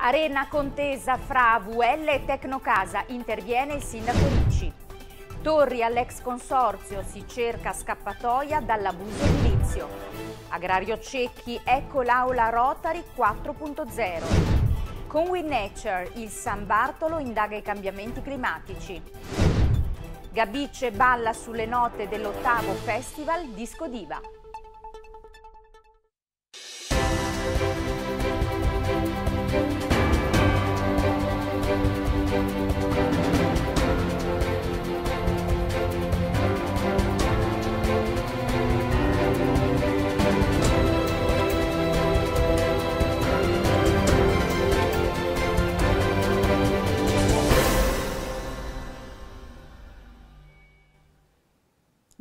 Arena contesa fra AVL e Tecnocasa, interviene il sindaco Ricci. Torri all'ex consorzio, si cerca scappatoia dall'abuso edilizio. Agrario Cecchi, ecco l'aula Rotary 4.0. Con WinNature il San Bartolo indaga i cambiamenti climatici. Gabice balla sulle note dell'ottavo festival Disco Diva.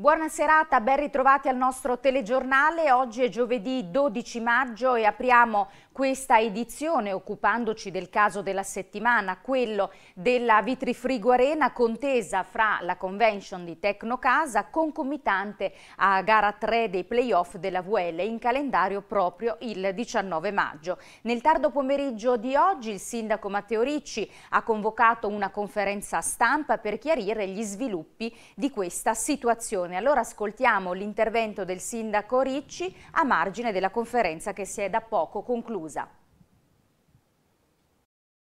Buona serata, ben ritrovati al nostro telegiornale. Oggi è giovedì 12 maggio e apriamo questa edizione occupandoci del caso della settimana, quello della Vitrifrigo Arena contesa fra la convention di Tecnocasa concomitante a gara 3 dei playoff della VL in calendario proprio il 19 maggio. Nel tardo pomeriggio di oggi il sindaco Matteo Ricci ha convocato una conferenza stampa per chiarire gli sviluppi di questa situazione. Allora ascoltiamo l'intervento del sindaco Ricci a margine della conferenza che si è da poco conclusa chiusa.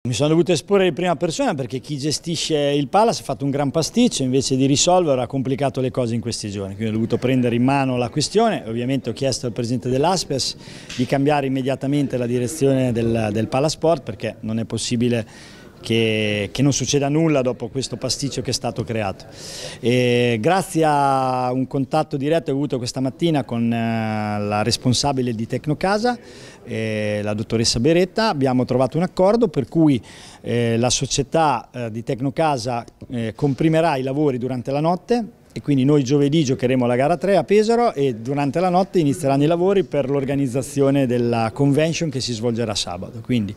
Mi sono dovuto esporre in prima persona perché chi gestisce il Palace ha fatto un gran pasticcio, invece di risolvere ha complicato le cose in questi giorni, quindi ho dovuto prendere in mano la questione, ovviamente ho chiesto al Presidente dell'Aspes di cambiare immediatamente la direzione del, del Palasport perché non è possibile che, che, non succeda nulla dopo questo pasticcio che è stato creato. E grazie a un contatto diretto che ho avuto questa mattina con eh, la responsabile di Tecnocasa, eh, la dottoressa Beretta, abbiamo trovato un accordo per cui eh, la società eh, di Tecnocasa eh, comprimerà i lavori durante la notte e quindi noi giovedì giocheremo la gara 3 a Pesaro e durante la notte inizieranno i lavori per l'organizzazione della convention che si svolgerà sabato. Quindi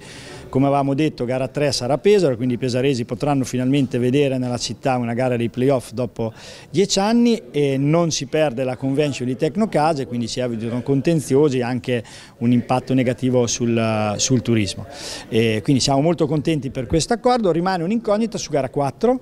come avevamo detto gara 3 sarà Pesaro, quindi i pesaresi potranno finalmente vedere nella città una gara dei playoff dopo 10 anni e non si perde la convention di Tecnocase, quindi si evitano contenziosi e anche un impatto negativo sul, sul turismo. E quindi siamo molto contenti per questo accordo, rimane un'incognita su gara 4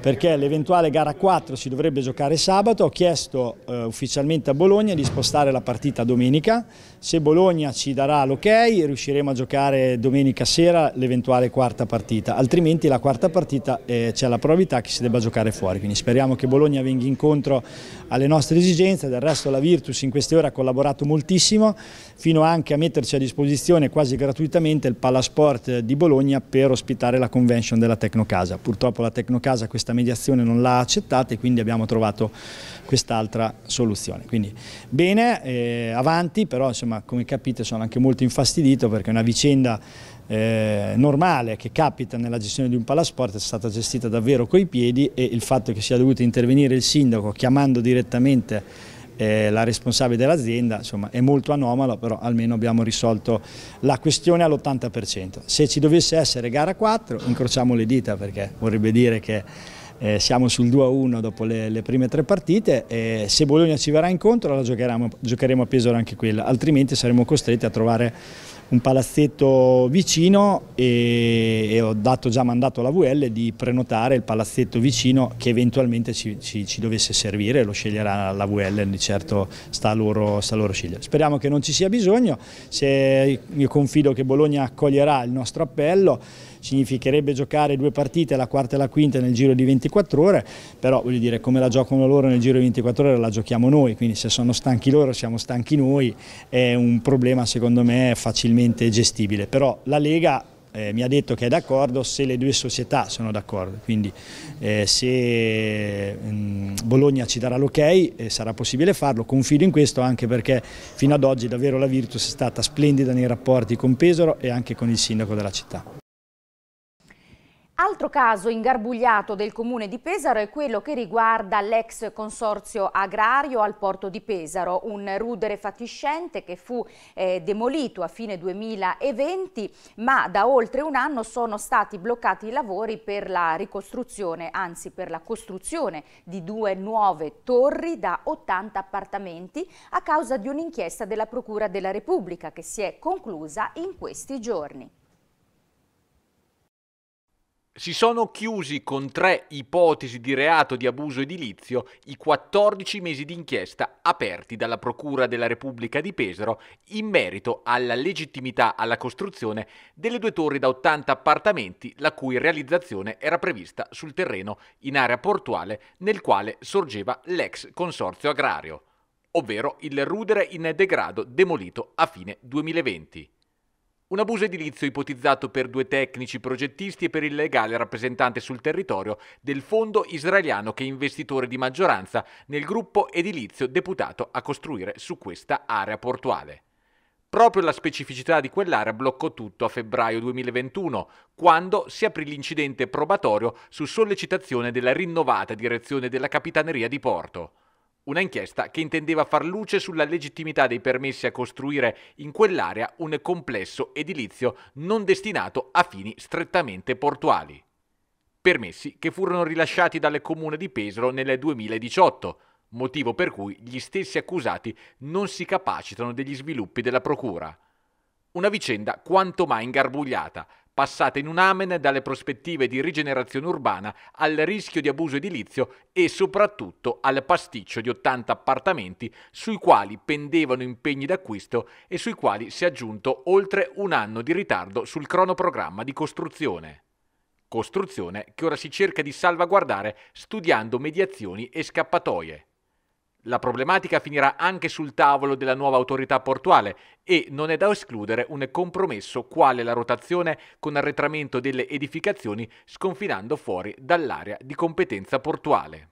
perché l'eventuale gara 4 si dovrebbe giocare sabato, ho chiesto eh, ufficialmente a Bologna di spostare la partita domenica, se Bologna ci darà l'ok riusciremo a giocare domenica sera c'era l'eventuale quarta partita, altrimenti la quarta partita eh, c'è la probabilità che si debba giocare fuori, quindi speriamo che Bologna venga incontro alle nostre esigenze, del resto la Virtus in queste ore ha collaborato moltissimo, fino anche a metterci a disposizione quasi gratuitamente il Palasport di Bologna per ospitare la convention della Tecnocasa, purtroppo la Tecnocasa questa mediazione non l'ha accettata e quindi abbiamo trovato quest'altra soluzione, quindi bene, eh, avanti, però insomma come capite sono anche molto infastidito perché è una vicenda eh, normale che capita nella gestione di un palasport è stata gestita davvero coi piedi e il fatto che sia dovuto intervenire il sindaco chiamando direttamente eh, la responsabile dell'azienda, è molto anomalo, però almeno abbiamo risolto la questione all'80%. Se ci dovesse essere gara 4, incrociamo le dita perché vorrebbe dire che eh, siamo sul 2-1 dopo le, le, prime tre partite e se Bologna ci verrà incontro la giocheremo, giocheremo a Pesaro anche quella, altrimenti saremo costretti a trovare un palazzetto vicino e, e ho dato già mandato alla VL di prenotare il palazzetto vicino che eventualmente ci, ci, ci dovesse servire, lo sceglierà la VL, di certo sta a, loro, sta a loro scegliere. Speriamo che non ci sia bisogno, Se, io confido che Bologna accoglierà il nostro appello, significherebbe giocare due partite, la quarta e la quinta nel giro di 24 ore, però voglio dire come la giocano loro nel giro di 24 ore la giochiamo noi, quindi se sono stanchi loro siamo stanchi noi, è un problema secondo me facilmente gestibile, però la Lega eh, mi ha detto che è d'accordo se le due società sono d'accordo, quindi eh, se mh, mm, Bologna ci darà l'ok eh, sarà possibile farlo, confido in questo anche perché fino ad oggi davvero la Virtus è stata splendida nei rapporti con Pesaro e anche con il sindaco della città. Altro caso ingarbugliato del comune di Pesaro è quello che riguarda l'ex consorzio agrario al porto di Pesaro, un rudere fatiscente che fu eh, demolito a fine 2020 ma da oltre un anno sono stati bloccati i lavori per la ricostruzione, anzi per la costruzione di due nuove torri da 80 appartamenti a causa di un'inchiesta della Procura della Repubblica che si è conclusa in questi giorni. Si sono chiusi con tre ipotesi di reato di abuso edilizio i 14 mesi di inchiesta aperti dalla Procura della Repubblica di Pesaro in merito alla legittimità alla costruzione delle due torri da 80 appartamenti la cui realizzazione era prevista sul terreno in area portuale nel quale sorgeva l'ex consorzio agrario, ovvero il rudere in degrado demolito a fine 2020. Un abuso edilizio ipotizzato per due tecnici progettisti e per il legale rappresentante sul territorio del fondo israeliano che è investitore di maggioranza nel gruppo edilizio deputato a costruire su questa area portuale. Proprio la specificità di quell'area bloccò tutto a febbraio 2021, quando si aprì l'incidente probatorio su sollecitazione della rinnovata direzione della Capitaneria di Porto. Una inchiesta che intendeva far luce sulla legittimità dei permessi a costruire in quell'area un complesso edilizio non destinato a fini strettamente portuali. Permessi che furono rilasciati dalle comune di Pesaro nel 2018, motivo per cui gli stessi accusati non si capacitano degli sviluppi della procura. Una vicenda quanto mai ingarbugliata, passata in un amen dalle prospettive di rigenerazione urbana al rischio di abuso edilizio e soprattutto al pasticcio di 80 appartamenti sui quali pendevano impegni d'acquisto e sui quali si è aggiunto oltre un anno di ritardo sul cronoprogramma di costruzione. Costruzione che ora si cerca di salvaguardare studiando mediazioni e scappatoie. La problematica finirà anche sul tavolo della nuova autorità portuale e non è da escludere un compromesso quale la rotazione con arretramento delle edificazioni sconfinando fuori dall'area di competenza portuale.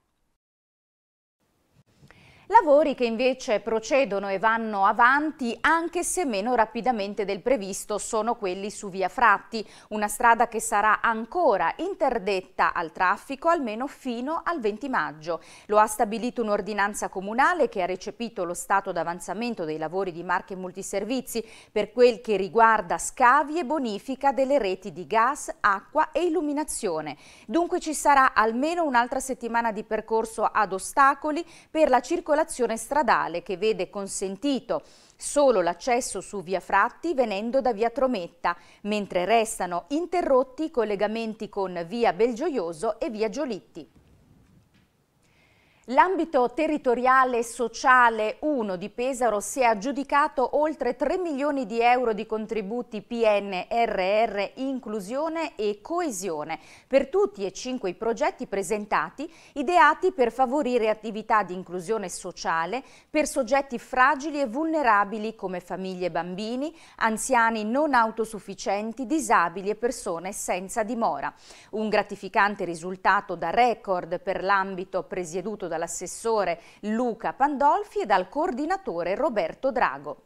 Lavori che invece procedono e vanno avanti anche se meno rapidamente del previsto sono quelli su via Fratti, una strada che sarà ancora interdetta al traffico almeno fino al 20 maggio. Lo ha stabilito un'ordinanza comunale che ha recepito lo stato d'avanzamento dei lavori di marche multiservizi per quel che riguarda scavi e bonifica delle reti di gas, acqua e illuminazione. Dunque ci sarà almeno un'altra settimana di percorso ad ostacoli per la circolazione circolazione stradale che vede consentito solo l'accesso su via Fratti venendo da via Trometta, mentre restano interrotti i collegamenti con via Belgioioso e via Giolitti. L'ambito territoriale e sociale 1 di Pesaro si è aggiudicato oltre 3 milioni di euro di contributi PNRR inclusione e coesione per tutti e cinque i progetti presentati ideati per favorire attività di inclusione sociale per soggetti fragili e vulnerabili come famiglie e bambini, anziani non autosufficienti, disabili e persone senza dimora. Un gratificante risultato da record per l'ambito presieduto da dall'assessore Luca Pandolfi e dal coordinatore Roberto Drago.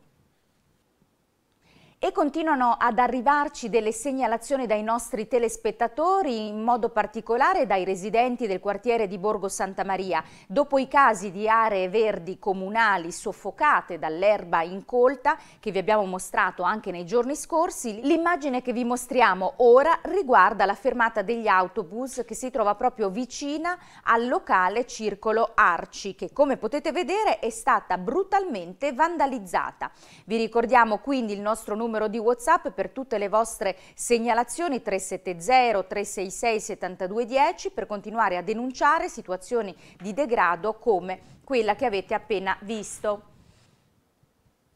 E continuano ad arrivarci delle segnalazioni dai nostri telespettatori, in modo particolare dai residenti del quartiere di Borgo Santa Maria. Dopo i casi di aree verdi comunali soffocate dall'erba incolta, che vi abbiamo mostrato anche nei giorni scorsi, l'immagine che vi mostriamo ora riguarda la fermata degli autobus che si trova proprio vicina al locale Circolo Arci, che come potete vedere è stata brutalmente vandalizzata. Vi ricordiamo quindi il nostro numero numero di WhatsApp per tutte le vostre segnalazioni 370 366 7210 per continuare a denunciare situazioni di degrado come quella che avete appena visto.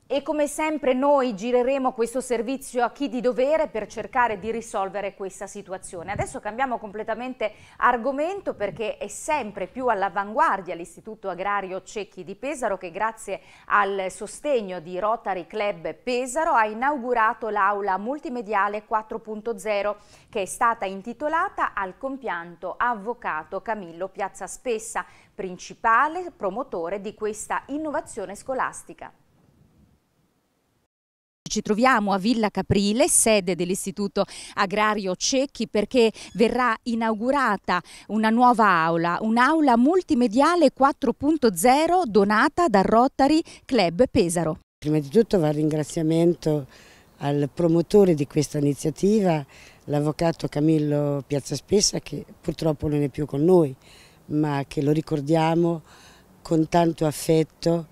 E come sempre noi gireremo questo servizio a chi di dovere per cercare di risolvere questa situazione. Adesso cambiamo completamente argomento perché è sempre più all'avanguardia l'Istituto Agrario Cecchi di Pesaro che grazie al sostegno di Rotary Club Pesaro ha inaugurato l'aula multimediale 4.0 che è stata intitolata al compianto avvocato Camillo Piazza Spessa, principale promotore di questa innovazione scolastica ci troviamo a Villa Caprile, sede dell'Istituto Agrario Cecchi, perché verrà inaugurata una nuova aula, un'aula multimediale 4.0 donata dal Rotary Club Pesaro. Prima di tutto va il ringraziamento al promotore di questa iniziativa, l'avvocato Camillo Piazzaspessa, che purtroppo non è più con noi, ma che lo ricordiamo con tanto affetto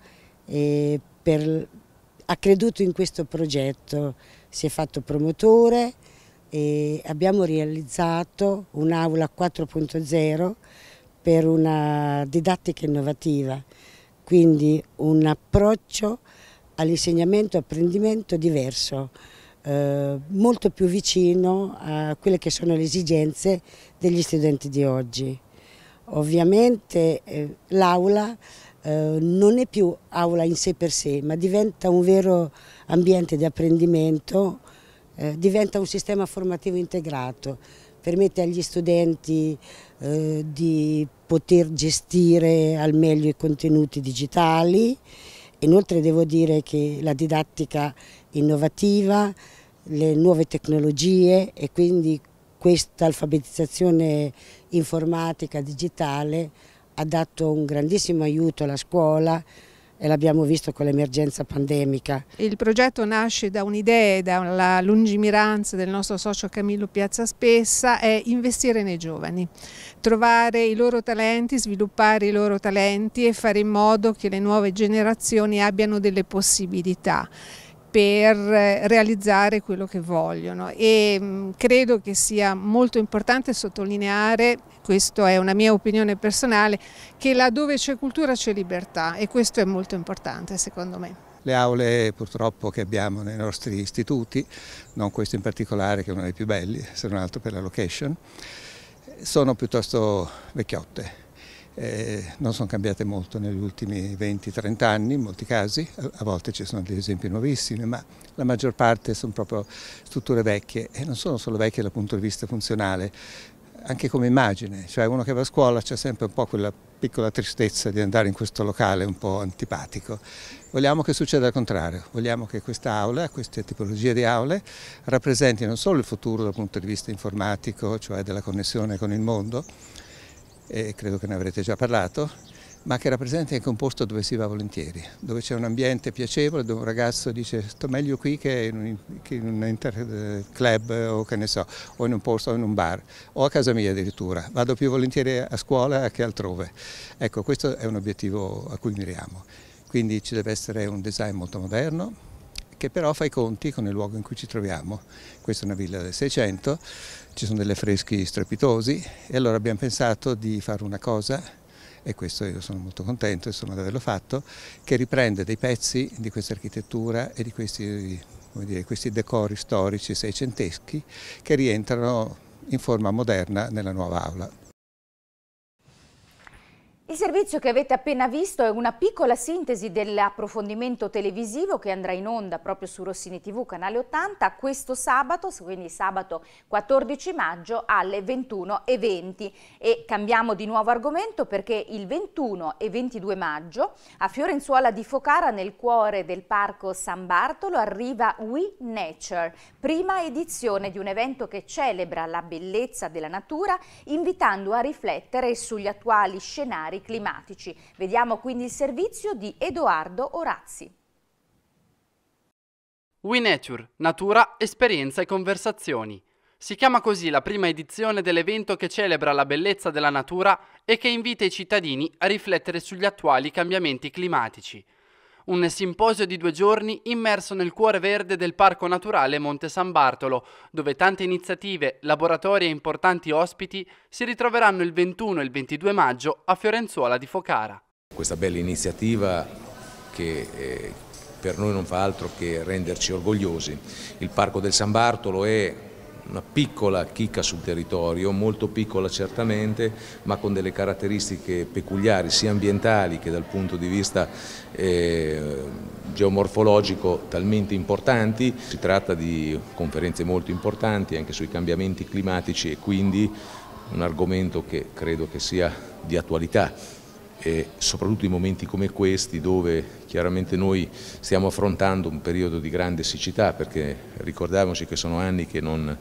per ha creduto in questo progetto, si è fatto promotore e abbiamo realizzato un'aula 4.0 per una didattica innovativa, quindi un approccio all'insegnamento e apprendimento diverso, eh, molto più vicino a quelle che sono le esigenze degli studenti di oggi. Ovviamente eh, l'aula eh, non è più aula in sé per sé, ma diventa un vero ambiente di apprendimento, eh, diventa un sistema formativo integrato, permette agli studenti eh, di poter gestire al meglio i contenuti digitali, inoltre devo dire che la didattica innovativa, le nuove tecnologie e quindi questa alfabetizzazione informatica, digitale, ha dato un grandissimo aiuto alla scuola e l'abbiamo visto con l'emergenza pandemica. Il progetto nasce da un'idea e dalla lungimiranza del nostro socio Camillo Piazza Spessa è investire nei giovani, trovare i loro talenti, sviluppare i loro talenti e fare in modo che le nuove generazioni abbiano delle possibilità per eh, realizzare quello che vogliono e mm, credo che sia molto importante sottolineare, questa è una mia opinione personale, che laddove c'è cultura c'è libertà e questo è molto importante secondo me. Le aule purtroppo che abbiamo nei nostri istituti, non questo in particolare che è uno dei più belli, se non altro per la location, sono piuttosto vecchiotte eh, non sono cambiate molto negli ultimi 20-30 anni in molti casi, a volte ci sono degli esempi nuovissimi, ma la maggior parte sono proprio strutture vecchie e non sono solo vecchie dal punto di vista funzionale, anche come immagine, cioè uno che va a scuola c'è sempre un po' quella piccola tristezza di andare in questo locale un po' antipatico. Vogliamo che succeda il contrario, vogliamo che questa aula, queste tipologie di aule rappresentino non solo il futuro dal punto di vista informatico, cioè della connessione con il mondo, e credo che ne avrete già parlato, ma che rappresenta anche un posto dove si va volentieri, dove c'è un ambiente piacevole, dove un ragazzo dice sto meglio qui che in un, che in un eh, club o che ne so, o in un posto o in un bar, o a casa mia addirittura, vado più volentieri a scuola che altrove. Ecco, questo è un obiettivo a cui miriamo. Quindi ci deve essere un design molto moderno, che però fa i conti con il luogo in cui ci troviamo. Questa è una villa del 600, ci sono delle freschi strepitosi e allora abbiamo pensato di fare una cosa e questo io sono molto contento insomma, di averlo fatto, che riprende dei pezzi di questa architettura e di questi, dire, questi decori storici seicenteschi che rientrano in forma moderna nella nuova aula. Il servizio che avete appena visto è una piccola sintesi dell'approfondimento televisivo che andrà in onda proprio su Rossini TV, canale 80, questo sabato, quindi sabato 14 maggio alle 21.20. E cambiamo di nuovo argomento perché il 21 e 22 maggio a Fiorenzuola di Focara, nel cuore del Parco San Bartolo, arriva We Nature, prima edizione di un evento che celebra la bellezza della natura, invitando a riflettere sugli attuali scenari affari climatici. Vediamo quindi il servizio di Edoardo Orazzi. We Nature, natura, esperienza e conversazioni. Si chiama così la prima edizione dell'evento che celebra la bellezza della natura e che invita i cittadini a riflettere sugli attuali cambiamenti climatici un simposio di due giorni immerso nel cuore verde del Parco Naturale Monte San Bartolo, dove tante iniziative, laboratori e importanti ospiti si ritroveranno il 21 e il 22 maggio a Fiorenzuola di Focara. Questa bella iniziativa che eh, per noi non fa altro che renderci orgogliosi. Il Parco del San Bartolo è una piccola chicca sul territorio, molto piccola certamente, ma con delle caratteristiche peculiari sia ambientali che dal punto di vista eh, geomorfologico talmente importanti. Si tratta di conferenze molto importanti anche sui cambiamenti climatici e quindi un argomento che credo che sia di attualità e soprattutto in momenti come questi dove chiaramente noi stiamo affrontando un periodo di grande siccità perché ricordiamoci che sono anni che non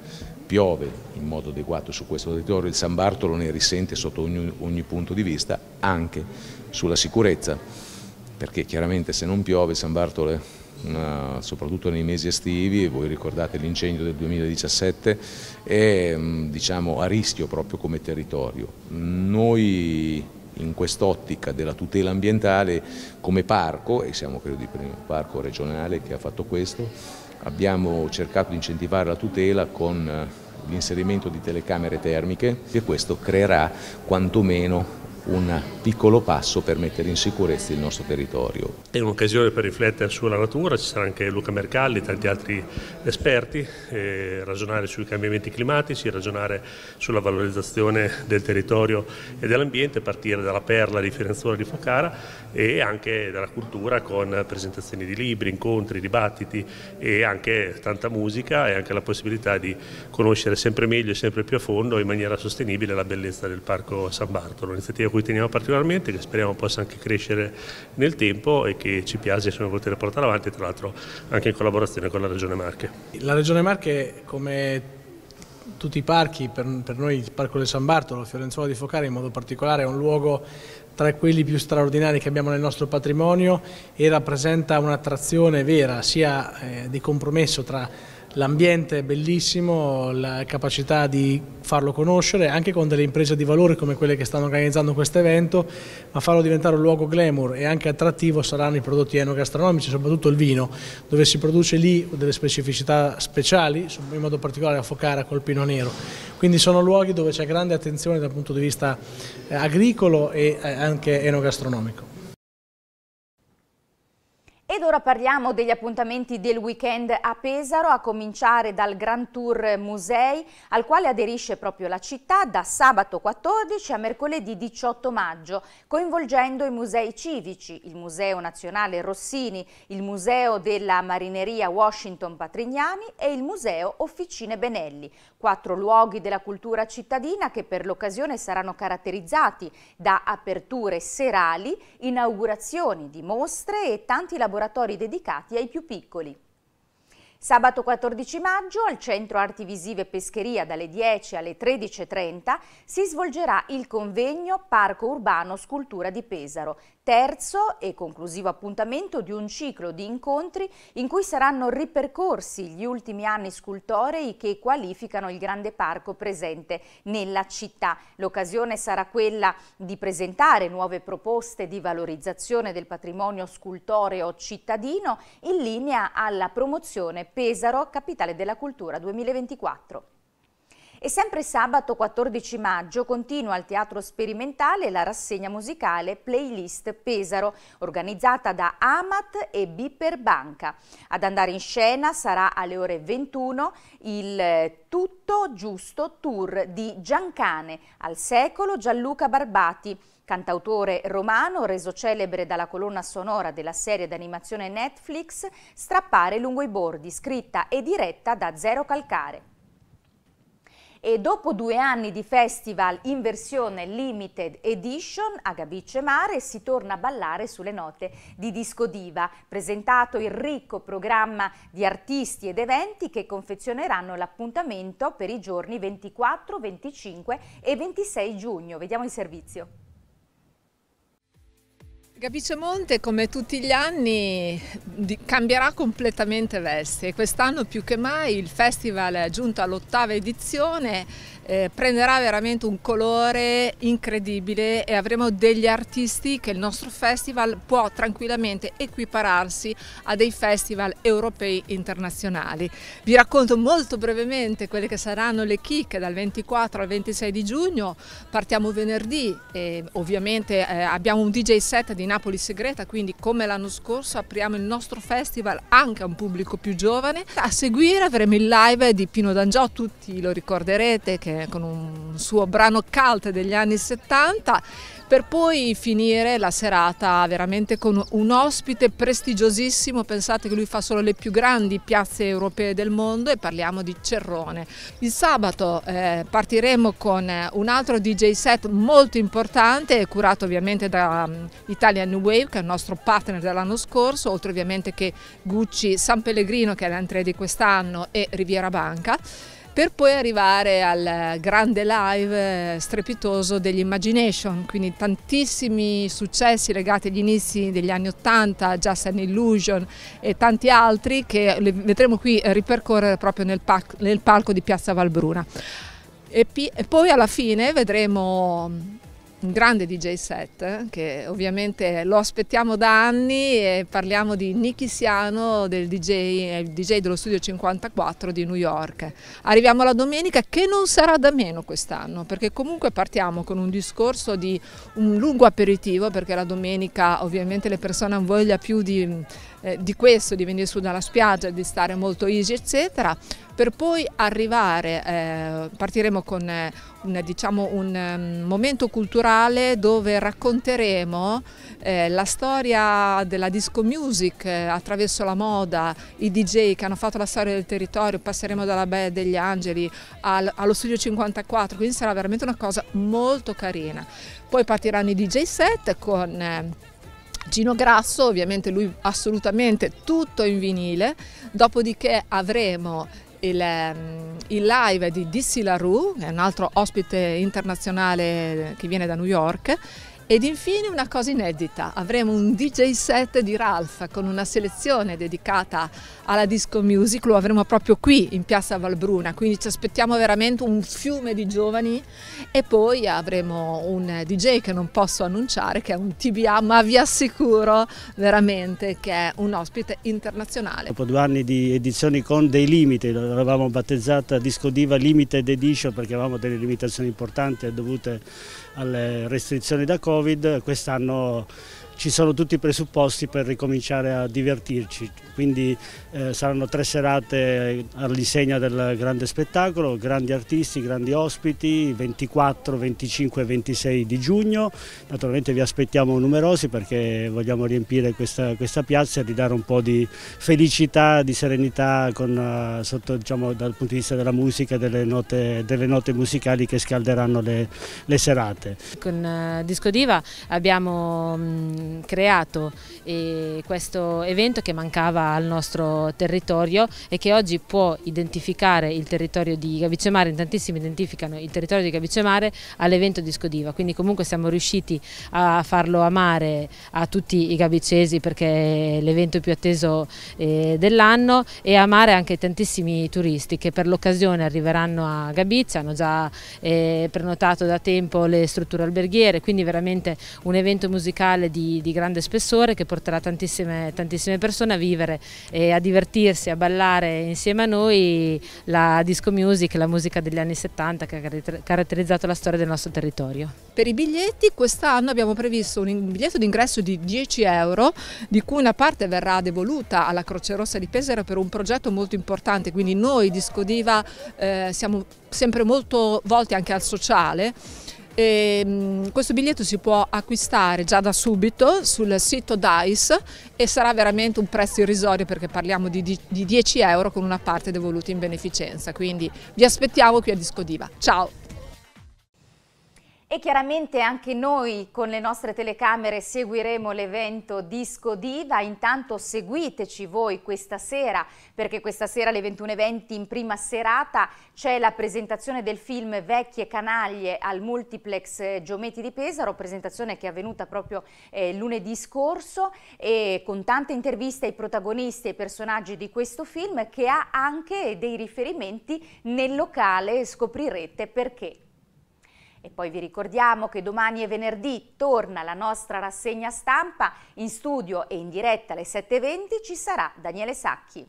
piove in modo adeguato su questo territorio, il San Bartolo ne risente sotto ogni, ogni punto di vista, anche sulla sicurezza, perché chiaramente se non piove San Bartolo una, eh, soprattutto nei mesi estivi, voi ricordate l'incendio del 2017, è mm, diciamo, a rischio proprio come territorio. Noi in quest'ottica della tutela ambientale come parco, e siamo credo il primo parco regionale che ha fatto questo, abbiamo cercato di incentivare la tutela con eh, l'inserimento di telecamere termiche e questo creerà quantomeno un piccolo passo per mettere in sicurezza il nostro territorio. È un'occasione per riflettere sulla natura, ci sarà anche Luca Mercalli e tanti altri esperti, ragionare sui cambiamenti climatici, ragionare sulla valorizzazione del territorio e dell'ambiente, partire dalla perla di Firenzuola di Focara e anche dalla cultura con presentazioni di libri, incontri, dibattiti e anche tanta musica e anche la possibilità di conoscere sempre meglio e sempre più a fondo in maniera sostenibile la bellezza del Parco San Bartolo, un'iniziativa cui teniamo particolarmente, che speriamo possa anche crescere nel tempo e che ci piace e poter portare avanti, tra l'altro anche in collaborazione con la Regione Marche. La Regione Marche, come tutti i parchi, per, per noi il Parco del San Bartolo, Fiorenzuola di Focare in modo particolare, è un luogo tra quelli più straordinari che abbiamo nel nostro patrimonio e rappresenta un'attrazione vera sia eh, di compromesso tra L'ambiente è bellissimo, la capacità di farlo conoscere anche con delle imprese di valore come quelle che stanno organizzando questo evento, ma farlo diventare un luogo glamour e anche attrattivo saranno i prodotti enogastronomici, soprattutto il vino, dove si produce lì delle specificità speciali, in modo particolare a Focara col Pino Nero. Quindi sono luoghi dove c'è grande attenzione dal punto di vista eh, agricolo e eh, anche enogastronomico. Ed ora parliamo degli appuntamenti del weekend a Pesaro, a cominciare dal Grand Tour Musei, al quale aderisce proprio la città da sabato 14 a mercoledì 18 maggio, coinvolgendo i musei civici, il Museo Nazionale Rossini, il Museo della Marineria Washington Patrignani e il Museo Officine Benelli quattro luoghi della cultura cittadina che per l'occasione saranno caratterizzati da aperture serali, inaugurazioni di mostre e tanti laboratori dedicati ai più piccoli. Sabato 14 maggio al Centro Arti Visive Pescheria dalle 10 alle 13.30 si svolgerà il convegno Parco Urbano Scultura di Pesaro, terzo e conclusivo appuntamento di un ciclo di incontri in cui saranno ripercorsi gli ultimi anni scultorei che qualificano il grande parco presente nella città. L'occasione sarà quella di presentare nuove proposte di valorizzazione del patrimonio scultoreo cittadino in linea alla promozione Pesaro, capitale della cultura 2024. E sempre sabato 14 maggio continua al Teatro Sperimentale la rassegna musicale Playlist Pesaro, organizzata da Amat e Biper Banca. Ad andare in scena sarà alle ore 21 il Tutto Giusto Tour di Giancane al secolo Gianluca Barbati Cantautore romano, reso celebre dalla colonna sonora della serie d'animazione Netflix, Strappare lungo i bordi, scritta e diretta da Zero Calcare e dopo due anni di festival in versione limited edition a Gabice Mare si torna a ballare sulle note di Disco Diva, presentato il ricco programma di artisti ed eventi che confezioneranno l'appuntamento per i giorni 24, 25 e 26 giugno. Vediamo il servizio. Gabicemonte come tutti gli anni cambierà completamente veste e quest'anno più che mai il festival è giunto all'ottava edizione, eh, prenderà veramente un colore incredibile e avremo degli artisti che il nostro festival può tranquillamente equipararsi a dei festival europei internazionali. Vi racconto molto brevemente quelle che saranno le chicche dal 24 al 26 di giugno, partiamo venerdì e ovviamente eh, abbiamo un DJ set di Napoli Segreta, quindi come l'anno scorso apriamo il nostro festival anche a un pubblico più giovane. A seguire avremo il live di Pino D'Angiò, tutti lo ricorderete, che con un suo brano cult degli anni 70 per poi finire la serata veramente con un ospite prestigiosissimo, pensate che lui fa solo le più grandi piazze europee del mondo e parliamo di Cerrone. Il sabato eh, partiremo con un altro DJ set molto importante, curato ovviamente da um, Italian New Wave, che è il nostro partner dell'anno scorso, oltre ovviamente che Gucci San Pellegrino, che è l'entrée di quest'anno, e Riviera Banca per poi arrivare al grande live eh, strepitoso degli Imagination, quindi tantissimi successi legati agli inizi degli anni 80, Just an Illusion e tanti altri che vedremo qui eh, ripercorrere proprio nel, palco di Piazza Valbruna. e poi alla fine vedremo un grande DJ set che ovviamente lo aspettiamo da anni e parliamo di Nicky Siano, del DJ, DJ dello studio 54 di New York. Arriviamo alla domenica che non sarà da meno quest'anno perché comunque partiamo con un discorso di un lungo aperitivo perché la domenica ovviamente le persone hanno voglia più di eh, di questo, di venire su dalla spiaggia, di stare molto easy eccetera, per poi arrivare, eh, partiremo con eh, un, diciamo, un um, momento culturale dove racconteremo eh, la storia della disco music eh, attraverso la moda, i DJ che hanno fatto la storia del territorio, passeremo dalla Baia degli Angeli al, allo Studio 54, quindi sarà veramente una cosa molto carina. Poi partiranno i DJ set con eh, Gino Grasso, ovviamente lui assolutamente tutto in vinile, dopodiché avremo il, ehm, il, live di Dissi LaRue, che è un altro ospite internazionale che viene da New York, ed infine una cosa inedita, avremo un DJ set di Ralph con una selezione dedicata alla disco music, lo avremo proprio qui in piazza Valbruna, quindi ci aspettiamo veramente un fiume di giovani e poi avremo un DJ che non posso annunciare, che è un TBA, ma vi assicuro veramente che è un ospite internazionale. Dopo due anni di edizioni con dei limiti, l'avevamo battezzata Disco Diva Limited Edition perché avevamo delle limitazioni importanti dovute alle restrizioni da Covid, quest'anno ci sono tutti i presupposti per ricominciare a divertirci, quindi eh, saranno tre serate all'insegna del grande spettacolo, grandi artisti, grandi ospiti, 24, 25 e 26 di giugno, naturalmente vi aspettiamo numerosi perché vogliamo riempire questa, questa piazza e ridare un po' di felicità, di serenità con, eh, sotto, diciamo, dal punto di vista della musica, delle delle note musicali che scalderanno le, le serate. Con uh, Disco Diva abbiamo mm, Mm, creato eh, questo evento che mancava al nostro territorio e che oggi può identificare il territorio di Gavicemare, Mare, in tantissimi identificano il territorio di Gavicemare all'evento di Scodiva, quindi comunque siamo riusciti a farlo amare a tutti i gavicesi perché è l'evento più atteso eh, dell'anno e amare anche tantissimi turisti che per l'occasione arriveranno a Gabiccia, hanno già eh, prenotato da tempo le strutture alberghiere, quindi veramente un evento musicale di di, grande spessore che porterà tantissime, tantissime, persone a vivere e a divertirsi, a ballare insieme a noi la disco music, la musica degli anni 70 che ha caratterizzato la storia del nostro territorio. Per i biglietti quest'anno abbiamo previsto un biglietto d'ingresso di 10 euro di cui una parte verrà devoluta alla Croce Rossa di Pesaro per un progetto molto importante, quindi noi Disco Diva eh, siamo sempre molto volti anche al sociale e ehm, questo biglietto si può acquistare già da subito sul sito DICE e sarà veramente un prezzo irrisorio perché parliamo di, 10 euro con una parte devoluta in beneficenza, quindi vi aspettiamo qui a Disco Diva. Ciao! E chiaramente anche noi con le nostre telecamere seguiremo l'evento Disco Diva, intanto seguiteci voi questa sera perché questa sera alle 21.20 in prima serata c'è la presentazione del film Vecchie Canaglie al multiplex eh, Giometti di Pesaro, presentazione che è avvenuta proprio eh, lunedì scorso e con tante interviste ai protagonisti e ai personaggi di questo film che ha anche dei riferimenti nel locale, scoprirete perché. E poi vi ricordiamo che domani e venerdì torna la nostra rassegna stampa, in studio e in diretta alle 7.20 ci sarà Daniele Sacchi.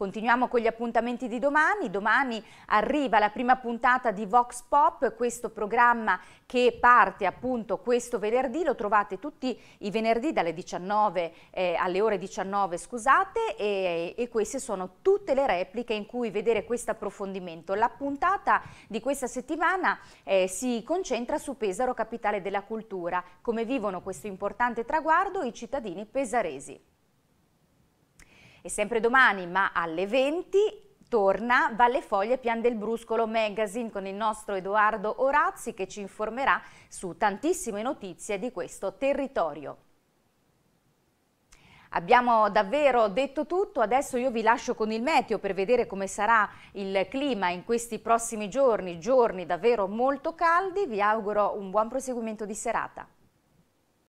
Continuiamo con gli appuntamenti di domani. Domani arriva la prima puntata di Vox Pop, questo programma che parte appunto questo venerdì. Lo trovate tutti i venerdì dalle 19 eh, alle ore 19, scusate, e, e, queste sono tutte le repliche in cui vedere questo approfondimento. La puntata di questa settimana eh, si concentra su Pesaro, capitale della cultura, come vivono questo importante traguardo i cittadini pesaresi. E sempre domani, ma alle 20, torna Valle Foglie Pian del Bruscolo Magazine con il nostro Edoardo Orazzi che ci informerà su tantissime notizie di questo territorio. Abbiamo davvero detto tutto, adesso io vi lascio con il meteo per vedere come sarà il clima in questi prossimi giorni, giorni davvero molto caldi, vi auguro un buon proseguimento di serata.